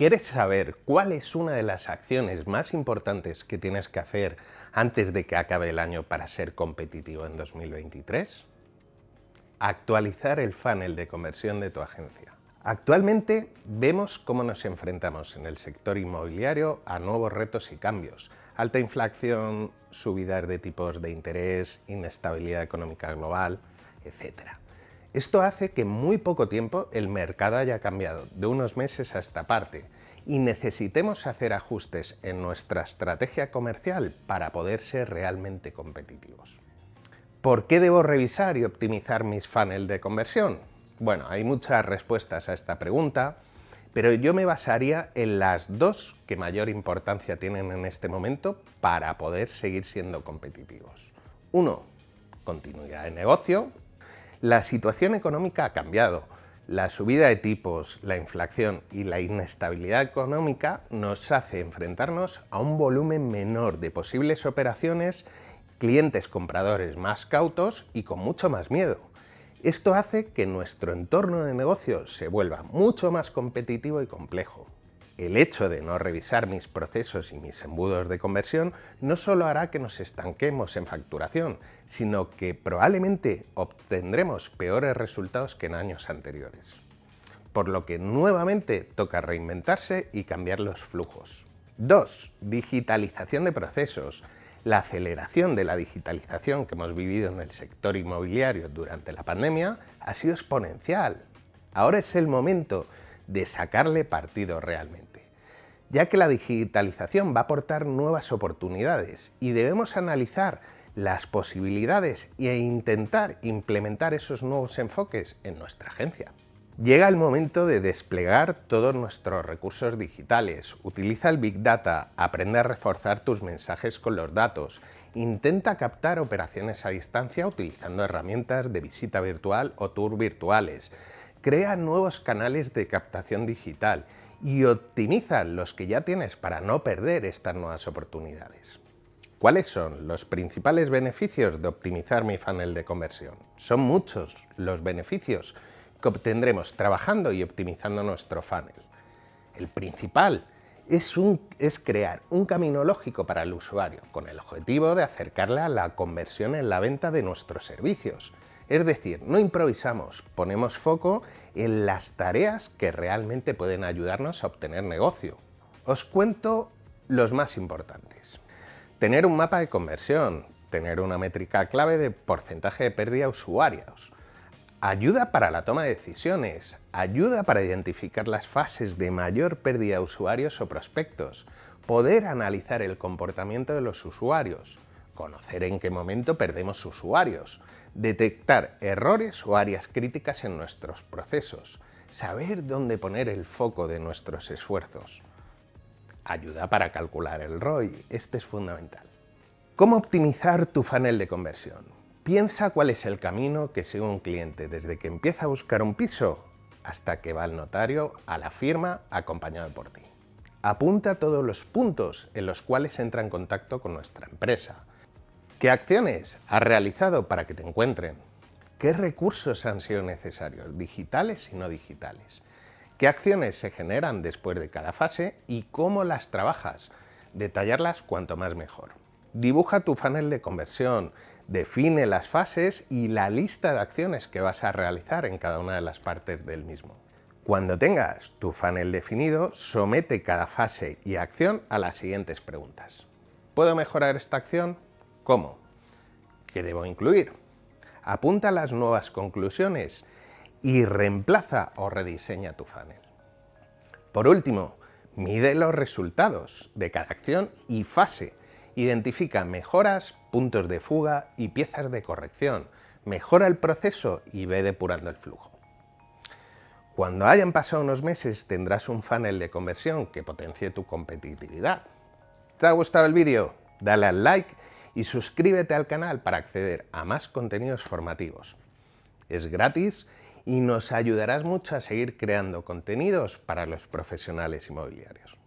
¿Quieres saber cuál es una de las acciones más importantes que tienes que hacer antes de que acabe el año para ser competitivo en 2023? Actualizar el funnel de conversión de tu agencia. Actualmente vemos cómo nos enfrentamos en el sector inmobiliario a nuevos retos y cambios. Alta inflación, subidas de tipos de interés, inestabilidad económica global, etcétera. Esto hace que en muy poco tiempo el mercado haya cambiado, de unos meses a esta parte, y necesitemos hacer ajustes en nuestra estrategia comercial para poder ser realmente competitivos. ¿Por qué debo revisar y optimizar mis funnels de conversión? Bueno, hay muchas respuestas a esta pregunta, pero yo me basaría en las dos que mayor importancia tienen en este momento para poder seguir siendo competitivos. Uno, continuidad de negocio, la situación económica ha cambiado. La subida de tipos, la inflación y la inestabilidad económica nos hace enfrentarnos a un volumen menor de posibles operaciones, clientes compradores más cautos y con mucho más miedo. Esto hace que nuestro entorno de negocio se vuelva mucho más competitivo y complejo el hecho de no revisar mis procesos y mis embudos de conversión no solo hará que nos estanquemos en facturación, sino que probablemente obtendremos peores resultados que en años anteriores. Por lo que nuevamente toca reinventarse y cambiar los flujos. 2. Digitalización de procesos. La aceleración de la digitalización que hemos vivido en el sector inmobiliario durante la pandemia ha sido exponencial. Ahora es el momento de sacarle partido realmente ya que la digitalización va a aportar nuevas oportunidades y debemos analizar las posibilidades e intentar implementar esos nuevos enfoques en nuestra agencia. Llega el momento de desplegar todos nuestros recursos digitales. Utiliza el Big Data, aprende a reforzar tus mensajes con los datos, intenta captar operaciones a distancia utilizando herramientas de visita virtual o tour virtuales crea nuevos canales de captación digital y optimiza los que ya tienes para no perder estas nuevas oportunidades. ¿Cuáles son los principales beneficios de optimizar mi funnel de conversión? Son muchos los beneficios que obtendremos trabajando y optimizando nuestro funnel. El principal es, es crear un camino lógico para el usuario, con el objetivo de acercarle a la conversión en la venta de nuestros servicios es decir, no improvisamos, ponemos foco en las tareas que realmente pueden ayudarnos a obtener negocio. Os cuento los más importantes. Tener un mapa de conversión, tener una métrica clave de porcentaje de pérdida a usuarios, ayuda para la toma de decisiones, ayuda para identificar las fases de mayor pérdida de usuarios o prospectos, poder analizar el comportamiento de los usuarios, conocer en qué momento perdemos usuarios, detectar errores o áreas críticas en nuestros procesos, saber dónde poner el foco de nuestros esfuerzos. Ayuda para calcular el ROI, este es fundamental. ¿Cómo optimizar tu funnel de conversión? Piensa cuál es el camino que sigue un cliente desde que empieza a buscar un piso hasta que va al notario, a la firma, acompañado por ti. Apunta todos los puntos en los cuales entra en contacto con nuestra empresa. ¿Qué acciones has realizado para que te encuentren? ¿Qué recursos han sido necesarios, digitales y no digitales? ¿Qué acciones se generan después de cada fase y cómo las trabajas? Detallarlas cuanto más mejor. Dibuja tu funnel de conversión, define las fases y la lista de acciones que vas a realizar en cada una de las partes del mismo. Cuando tengas tu funnel definido, somete cada fase y acción a las siguientes preguntas. ¿Puedo mejorar esta acción? ¿Cómo? ¿Qué debo incluir? Apunta las nuevas conclusiones y reemplaza o rediseña tu funnel. Por último, mide los resultados de cada acción y fase. Identifica mejoras, puntos de fuga y piezas de corrección. Mejora el proceso y ve depurando el flujo. Cuando hayan pasado unos meses tendrás un funnel de conversión que potencie tu competitividad. ¿Te ha gustado el vídeo? Dale al like y suscríbete al canal para acceder a más contenidos formativos. Es gratis y nos ayudarás mucho a seguir creando contenidos para los profesionales inmobiliarios.